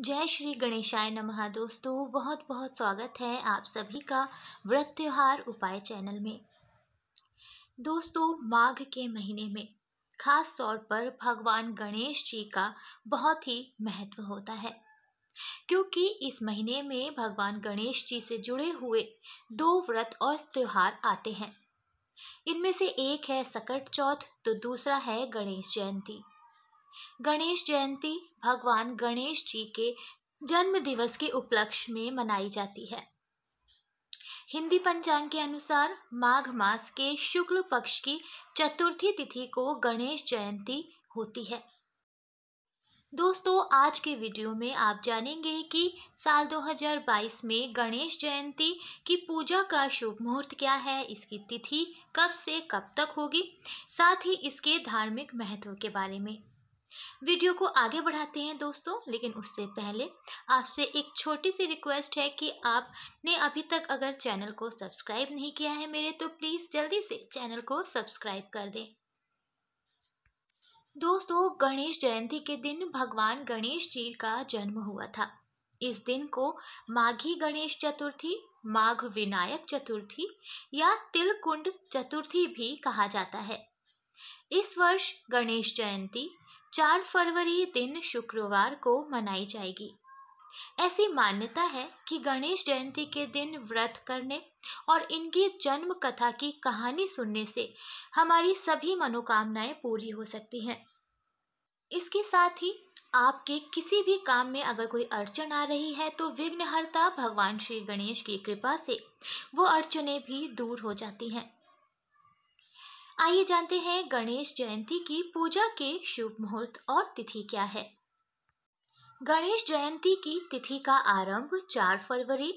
जय श्री गणेशाय नमः दोस्तों बहुत बहुत स्वागत है आप सभी का व्रत त्योहार उपाय चैनल में दोस्तों माघ के महीने में खास तौर पर भगवान गणेश जी का बहुत ही महत्व होता है क्योंकि इस महीने में भगवान गणेश जी से जुड़े हुए दो व्रत और त्योहार आते हैं इनमें से एक है सकट चौथ तो दूसरा है गणेश जयंती गणेश जयंती भगवान गणेश जी के जन्म दिवस के उपलक्ष्य में मनाई जाती है हिंदी पंचांग के अनुसार माघ मास के शुक्ल पक्ष की चतुर्थी तिथि को गणेश जयंती होती है दोस्तों आज के वीडियो में आप जानेंगे कि साल 2022 में गणेश जयंती की पूजा का शुभ मुहूर्त क्या है इसकी तिथि कब से कब तक होगी साथ ही इसके धार्मिक महत्व के बारे में वीडियो को आगे बढ़ाते हैं दोस्तों लेकिन उससे पहले आपसे एक छोटी सी रिक्वेस्ट है कि आपने अभी तक अगर चैनल को सब्सक्राइब नहीं किया है मेरे तो प्लीज़ जल्दी से चैनल को सब्सक्राइब कर दें दोस्तों गणेश जयंती के दिन भगवान गणेश जी का जन्म हुआ था इस दिन को माघी गणेश चतुर्थी माघ विनायक चतुर्थी या तिलकुंड चतुर्थी भी कहा जाता है इस वर्ष गणेश जयंती चार फरवरी दिन शुक्रवार को मनाई जाएगी ऐसी मान्यता है कि गणेश जयंती के दिन व्रत करने और इनकी जन्म कथा की कहानी सुनने से हमारी सभी मनोकामनाएं पूरी हो सकती हैं इसके साथ ही आपके किसी भी काम में अगर कोई अड़चन आ रही है तो विघ्नहर्ता भगवान श्री गणेश की कृपा से वो अड़चने भी दूर हो जाती हैं आइए जानते हैं गणेश जयंती की पूजा के शुभ मुहूर्त और तिथि क्या है गणेश जयंती की तिथि का आरंभ 4 फरवरी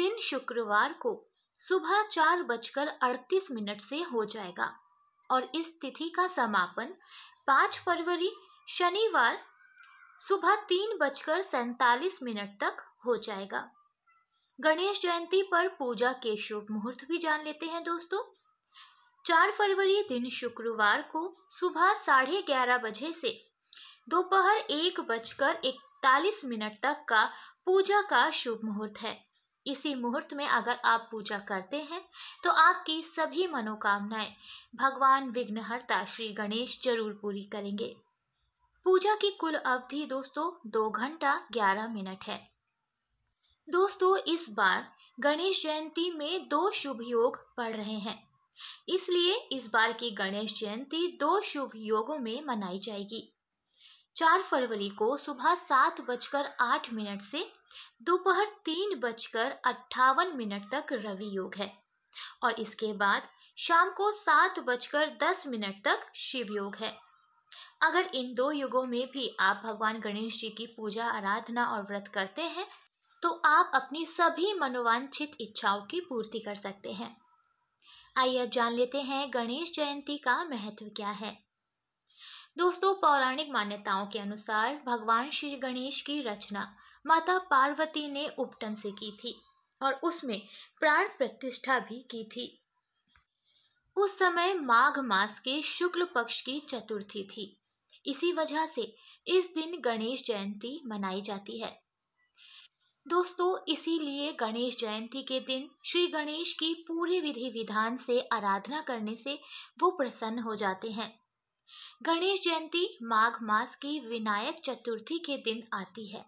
दिन शुक्रवार को सुबह चार बजकर अड़तीस मिनट से हो जाएगा और इस तिथि का समापन 5 फरवरी शनिवार सुबह तीन बजकर सैतालीस मिनट तक हो जाएगा गणेश जयंती पर पूजा के शुभ मुहूर्त भी जान लेते हैं दोस्तों चार फरवरी दिन शुक्रवार को सुबह साढ़े ग्यारह बजे से दोपहर एक बजकर इकतालीस मिनट तक का पूजा का शुभ मुहूर्त है इसी मुहूर्त में अगर आप पूजा करते हैं तो आपकी सभी मनोकामनाएं भगवान विघ्नहर्ता श्री गणेश जरूर पूरी करेंगे पूजा की कुल अवधि दोस्तों दो घंटा ग्यारह मिनट है दोस्तों इस बार गणेश जयंती में दो शुभ योग पढ़ रहे हैं इसलिए इस बार की गणेश जयंती दो शुभ योगों में मनाई जाएगी चार फरवरी को सुबह सात बजकर आठ मिनट से दोपहर तीन बजकर अट्ठावन मिनट तक रवि योग है और इसके बाद शाम को सात बजकर दस मिनट तक शिव योग है अगर इन दो युगों में भी आप भगवान गणेश जी की पूजा आराधना और व्रत करते हैं तो आप अपनी सभी मनोवांछित इच्छाओं की पूर्ति कर सकते हैं आइए अब जान लेते हैं गणेश जयंती का महत्व क्या है दोस्तों पौराणिक मान्यताओं के अनुसार भगवान श्री गणेश की रचना माता पार्वती ने उपटन से की थी और उसमें प्राण प्रतिष्ठा भी की थी उस समय माघ मास के शुक्ल पक्ष की चतुर्थी थी इसी वजह से इस दिन गणेश जयंती मनाई जाती है दोस्तों इसीलिए गणेश जयंती के दिन श्री गणेश की पूरे विधि विधान से आराधना करने से वो प्रसन्न हो जाते हैं गणेश जयंती माघ मास की विनायक चतुर्थी के दिन आती है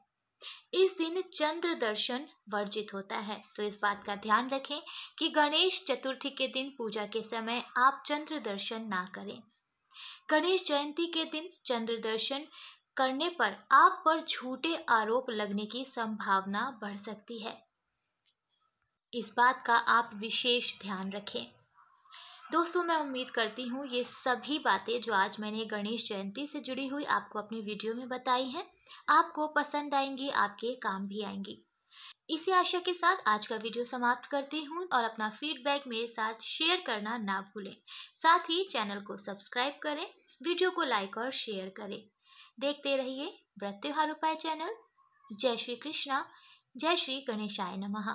इस दिन चंद्र दर्शन वर्जित होता है तो इस बात का ध्यान रखें कि गणेश चतुर्थी के दिन पूजा के समय आप चंद्र दर्शन ना करें गणेश जयंती के दिन चंद्र दर्शन करने पर आप पर झूठे आरोप लगने की संभावना बढ़ सकती है इस बात का आप विशेष ध्यान रखें दोस्तों मैं उम्मीद करती हूँ ये सभी बातें जो आज मैंने गणेश जयंती से जुड़ी हुई आपको अपनी वीडियो में बताई हैं आपको पसंद आएंगी आपके काम भी आएंगी इसी आशा के साथ आज का वीडियो समाप्त करती हूँ और अपना फीडबैक मेरे साथ शेयर करना ना भूलें साथ ही चैनल को सब्सक्राइब करें वीडियो को लाइक और शेयर करें देखते रहिए व्रत त्योहार उपाय चैनल जय श्री कृष्णा जय श्री गणेशाय नमः